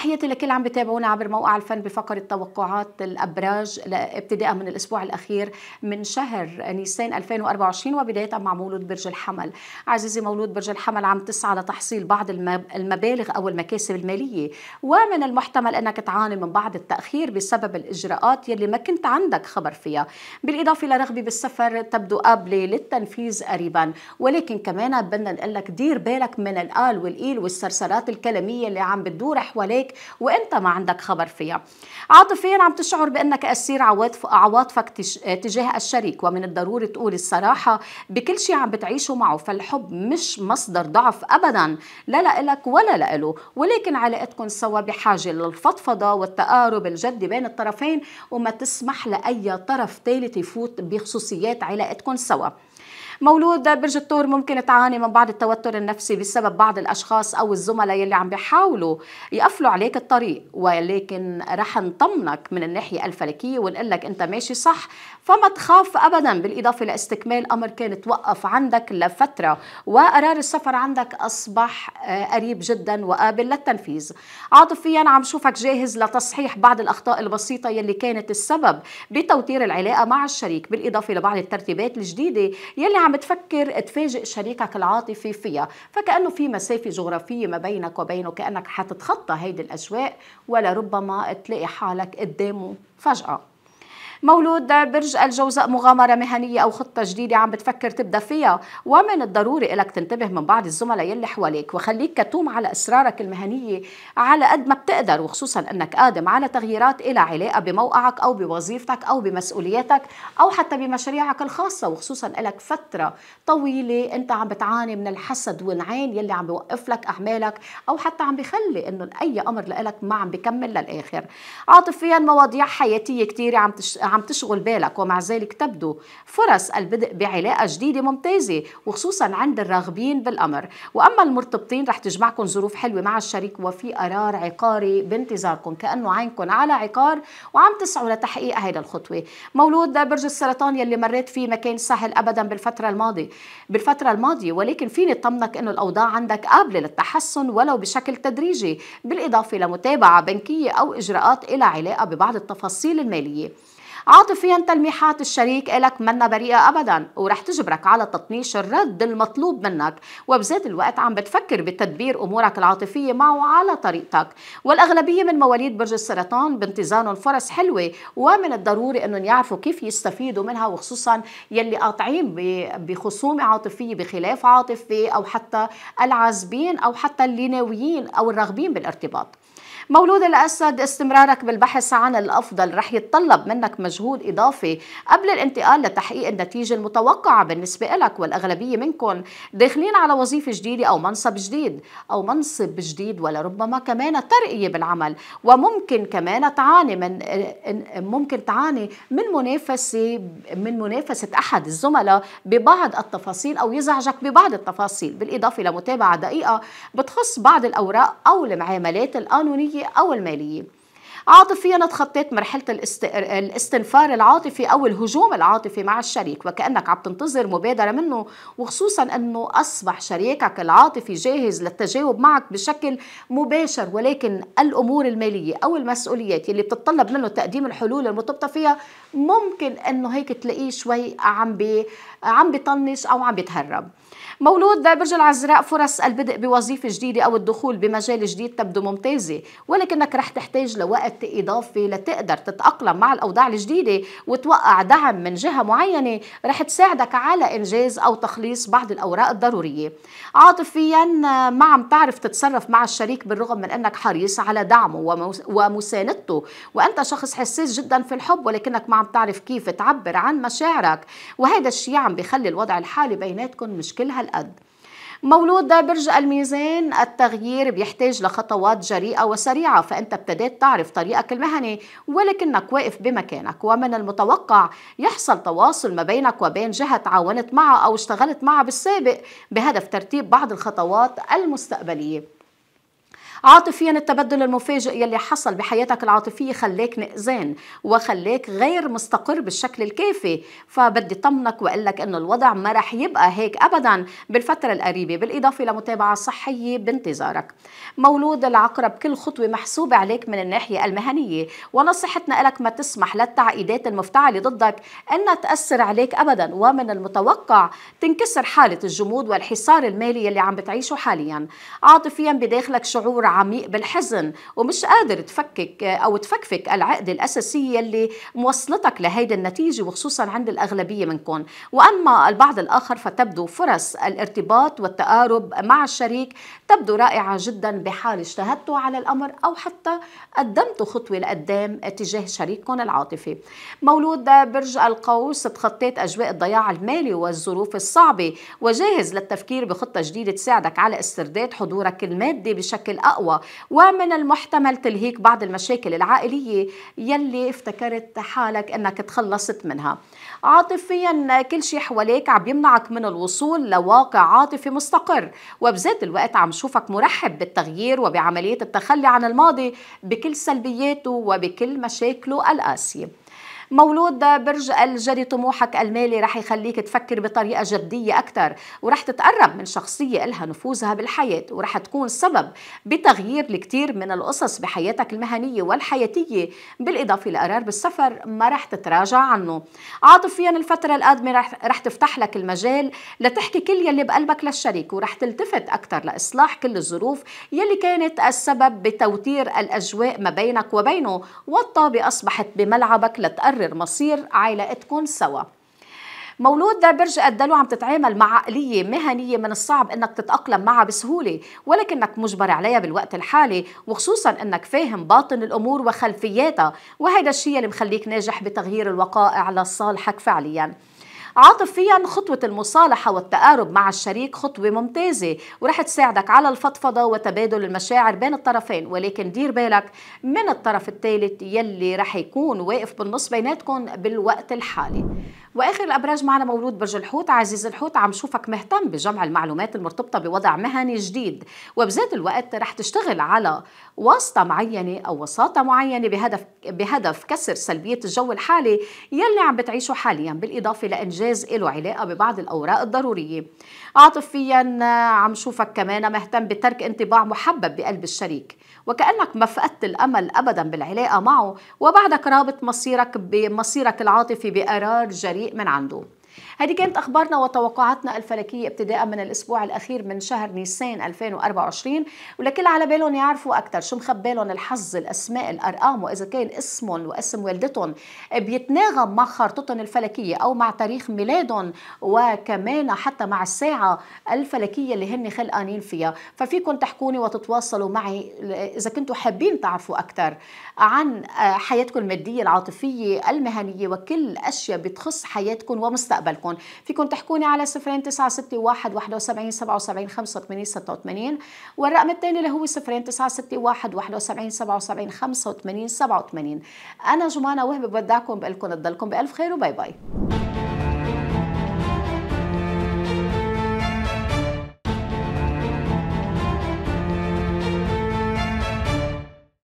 تحياتي لكل عم بتابعونا عبر موقع الفن بفقرة توقعات الأبراج ابتداء من الأسبوع الأخير من شهر نيسان 2024 وبداية مع مولود برج الحمل عزيزي مولود برج الحمل عم تسعى لتحصيل بعض المبالغ أو المكاسب المالية ومن المحتمل أنك تعاني من بعض التأخير بسبب الإجراءات يلي ما كنت عندك خبر فيها بالإضافة لرغبة بالسفر تبدو قابلة للتنفيذ قريبا ولكن كمان بدنا نقول لك دير بالك من القال والإيل والسرسرات الكلامية اللي عم بتدور حواليك عليك وانت ما عندك خبر فيها عاطفيا عم تشعر بانك اسير عواطف عواطفك تجاه الشريك ومن الضروري تقول الصراحه بكل شيء عم بتعيشه معه فالحب مش مصدر ضعف ابدا لا لإلك ولا لإله ولكن علاقتكم سوا بحاجه للفضفضه والتقارب الجدي بين الطرفين وما تسمح لاي طرف ثالث يفوت بخصوصيات علاقتكم سوا مولود برج برجتور ممكن تعاني من بعض التوتر النفسي بسبب بعض الاشخاص او الزملاء يلي عم بيحاولوا يقفلوا عليك الطريق ولكن رح نطمنك من الناحيه الفلكيه ونقول لك انت ماشي صح فما تخاف ابدا بالاضافه لاستكمال امر كان توقف عندك لفتره وقرار السفر عندك اصبح آه، قريب جدا وقابل للتنفيذ عاطفيا عم شوفك جاهز لتصحيح بعض الاخطاء البسيطه يلي كانت السبب بتوتير العلاقه مع الشريك بالاضافه لبعض الترتيبات الجديده يلي عم عم تفكر تفاجئ شريكك العاطفي فيها فكأنه في مسافة جغرافية ما بينك وبينه كأنك حتتخطى هيدي الأجواء ولا ربما تلاقي حالك قدامه فجأة مولود برج الجوزاء مغامرة مهنية أو خطة جديدة عم بتفكر تبدأ فيها ومن الضروري إلك تنتبه من بعض الزملاء يلي حواليك وخليك كتوم على اسرارك المهنية على قد ما بتقدر وخصوصا أنك قادم على تغييرات إلى علاقة بموقعك أو بوظيفتك أو بمسؤولياتك أو حتى بمشاريعك الخاصة وخصوصا إلك فترة طويلة أنت عم بتعاني من الحسد والعين يلي عم بيوقف لك أعمالك أو حتى عم بخلي أنه أي أمر لإلك ما عم بكمل للآخر عاطفيا مواضيع حياتية كثيره عم تش... عم تشغل بالك ومع ذلك تبدو فرص البدء بعلاقة جديدة ممتازة وخصوصا عند الراغبين بالأمر وأما المرتبطين رح تجمعكم ظروف حلوة مع الشريك وفي قرار عقاري بانتظاركم كأنه عينكم على عقار وعم تسعوا لتحقيق هيدا الخطوة مولود برج السرطان يلي مريت فيه ما كان سهل أبدا بالفترة الماضية بالفترة الماضية ولكن فيني اطمنك أنه الأوضاع عندك قابلة للتحسن ولو بشكل تدريجي بالإضافة لمتابعة بنكية أو إجراءات إلى علاقة ببعض التفاصيل المالية عاطفيا تلميحات الشريك إلك منا بريئة أبدا ورح تجبرك على تطنيش الرد المطلوب منك وبذات الوقت عم بتفكر بتدبير أمورك العاطفية معه على طريقتك والأغلبية من مواليد برج السرطان بامتزانهم فرص حلوة ومن الضروري أنهم يعرفوا كيف يستفيدوا منها وخصوصا يلي قاطعين بخصومة عاطفية بخلاف عاطفي أو حتى العازبين أو حتى اللي ناويين أو الراغبين بالارتباط مولود الأسد استمرارك بالبحث عن الأفضل رح يتطلب منك مجهود إضافي قبل الانتقال لتحقيق النتيجة المتوقعة بالنسبة لك والأغلبية منكم داخلين على وظيفة جديدة أو منصب جديد أو منصب جديد ولربما كمان ترقية بالعمل وممكن كمان تعاني من ممكن تعاني من منافسة من منافسة أحد الزملاء ببعض التفاصيل أو يزعجك ببعض التفاصيل بالإضافة لمتابعة دقيقة بتخص بعض الأوراق أو المعاملات القانونية العاطفية أو المالية عاطفيا تخطيت مرحلة الاست... الاستنفار العاطفي أو الهجوم العاطفي مع الشريك وكأنك عم تنتظر مبادرة منه وخصوصا أنه أصبح شريكك العاطفي جاهز للتجاوب معك بشكل مباشر ولكن الأمور المالية أو المسؤوليات اللي بتتطلب منه تقديم الحلول المرتبطة فيها ممكن أنه هيك تلاقيه شوي عم بي... عم بيطنش أو عم بيتهرب مولود برج العذراء فرص البدء بوظيفة جديدة أو الدخول بمجال جديد تبدو ممتازة ولكنك رح تحتاج لوقت إضافي لتقدر تتأقلم مع الأوضاع الجديدة وتوقع دعم من جهة معينة رح تساعدك على إنجاز أو تخليص بعض الأوراق الضرورية عاطفيا ما عم تعرف تتصرف مع الشريك بالرغم من أنك حريص على دعمه ومساندته وأنت شخص حساس جدا في الحب ولكنك ما عم تعرف كيف تعبر عن مشاعرك وهذا الشيء عم بيخلي الوضع الحالي بيناتكم مشكلة هلأ القد مولود برج الميزان التغيير بيحتاج لخطوات جريئة وسريعة فأنت ابتديت تعرف طريقك المهني ولكنك واقف بمكانك ومن المتوقع يحصل تواصل ما بينك وبين جهة تعاونت معها أو اشتغلت معها بالسابق بهدف ترتيب بعض الخطوات المستقبلية عاطفيا التبدل المفاجئ يلي حصل بحياتك العاطفية خلاك نقزان وخلاك غير مستقر بالشكل الكافي فبدي طمنك وأقول لك أنه الوضع ما رح يبقى هيك أبدا بالفترة القريبة بالإضافة لمتابعة صحية بانتظارك مولود العقرب كل خطوة محسوبة عليك من الناحية المهنية ونصيحتنا لك ما تسمح للتعقيدات المفتعلة ضدك أنها تأثر عليك أبدا ومن المتوقع تنكسر حالة الجمود والحصار المالي يلي عم بتعيشه حاليا عاطفيا بداخلك شعور عميق بالحزن ومش قادر تفكك أو تفكفك العقدة الأساسية اللي موصلتك لهيدي النتيجة وخصوصا عند الأغلبية منكم وأما البعض الآخر فتبدو فرص الارتباط والتقارب مع الشريك تبدو رائعة جدا بحال اجتهدتوا على الأمر أو حتى قدمتوا خطوة لقدام تجاه شريككم العاطفي مولود برج القوس تخطيت أجواء الضياع المالي والظروف الصعبة وجاهز للتفكير بخطة جديدة تساعدك على استرداد حضورك المادي بشكل أقوى أقوى ومن المحتمل تلهيك بعض المشاكل العائلية يلي افتكرت حالك أنك تخلصت منها عاطفيا كل شيء حواليك عم يمنعك من الوصول لواقع عاطفي مستقر وبذات الوقت عم شوفك مرحب بالتغيير وبعملية التخلي عن الماضي بكل سلبياته وبكل مشاكله القاسية مولود برج الجدي طموحك المالي رح يخليك تفكر بطريقة جدية أكثر ورح تتقرب من شخصية إلها نفوذها بالحياة ورح تكون سبب بتغيير الكثير من القصص بحياتك المهنية والحياتية بالإضافة لقرار بالسفر ما رح تتراجع عنه عاطفيا الفترة القادمة رح, رح تفتح لك المجال لتحكي كل يلي بقلبك للشريك ورح تلتفت أكثر لإصلاح كل الظروف يلي كانت السبب بتوتير الأجواء ما بينك وبينه والطابة أصبحت بملعبك لتقرب يقرر مصير علاقتكم سوا مولود برج الدلو عم تتعامل مع عقلية مهنية من الصعب انك تتأقلم معها بسهولة ولكنك مجبر عليها بالوقت الحالي وخصوصا انك فاهم باطن الامور وخلفياتها وهيدا الشيء اللي مخليك ناجح بتغيير الوقائع لصالحك فعلياً عاطفيا خطوة المصالحة والتقارب مع الشريك خطوة ممتازة ورح تساعدك على الفضفضة وتبادل المشاعر بين الطرفين ولكن دير بالك من الطرف الثالث يلي رح يكون واقف بالنص بيناتكم بالوقت الحالي واخر الابراج معنا مولود برج الحوت عزيز الحوت عم شوفك مهتم بجمع المعلومات المرتبطه بوضع مهني جديد وبذات الوقت رح تشتغل على واسطه معينه او وساطه معينه بهدف بهدف كسر سلبيه الجو الحالي يلي عم بتعيشه حاليا بالاضافه لانجاز له علاقه ببعض الاوراق الضروريه عاطفيا آه، عم شوفك كمان مهتم بترك انطباع محبب بقلب الشريك وكأنك ما فقدت الأمل أبدا بالعلاقة معه وبعدك رابط مصيرك بمصيرك العاطفي بقرار جريء من عنده هذه كانت أخبارنا وتوقعاتنا الفلكية ابتداء من الأسبوع الأخير من شهر نيسان 2024 ولكل على بالهم يعرفوا أكثر شو مخبي لهم الحظ الأسماء الأرقام وإذا كان اسمهم واسم والدتهم بيتناغم مع خارطتهم الفلكية أو مع تاريخ ميلادهم وكمان حتى مع الساعة الفلكية اللي هن خلقانين فيها ففيكم تحكوني وتتواصلوا معي إذا كنتوا حابين تعرفوا أكثر عن آه، حياتكم المادية العاطفية المهنية وكل أشياء بتخص حياتكم ومستقبلكم بالكم فيكم تحكوني على 0961 71 77 85 86 والرقم الثاني اللي هو 0961 71 77 85 87 انا جمانه وهبي بودعكم بقول لكم تضلكم بالف خير وباي باي